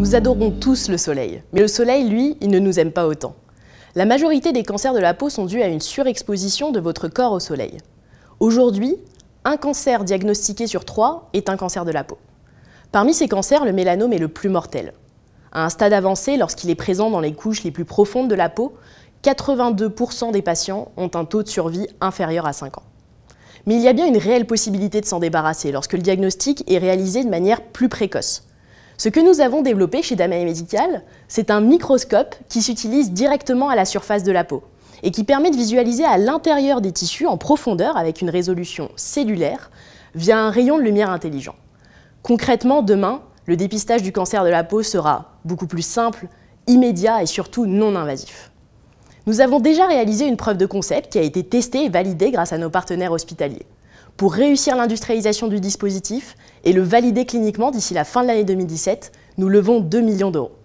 Nous adorons tous le soleil, mais le soleil, lui, il ne nous aime pas autant. La majorité des cancers de la peau sont dus à une surexposition de votre corps au soleil. Aujourd'hui, un cancer diagnostiqué sur trois est un cancer de la peau. Parmi ces cancers, le mélanome est le plus mortel. À un stade avancé, lorsqu'il est présent dans les couches les plus profondes de la peau, 82% des patients ont un taux de survie inférieur à 5 ans. Mais il y a bien une réelle possibilité de s'en débarrasser lorsque le diagnostic est réalisé de manière plus précoce. Ce que nous avons développé chez Damae Medical, c'est un microscope qui s'utilise directement à la surface de la peau et qui permet de visualiser à l'intérieur des tissus en profondeur avec une résolution cellulaire via un rayon de lumière intelligent. Concrètement, demain, le dépistage du cancer de la peau sera beaucoup plus simple, immédiat et surtout non invasif. Nous avons déjà réalisé une preuve de concept qui a été testée et validée grâce à nos partenaires hospitaliers. Pour réussir l'industrialisation du dispositif et le valider cliniquement d'ici la fin de l'année 2017, nous levons 2 millions d'euros.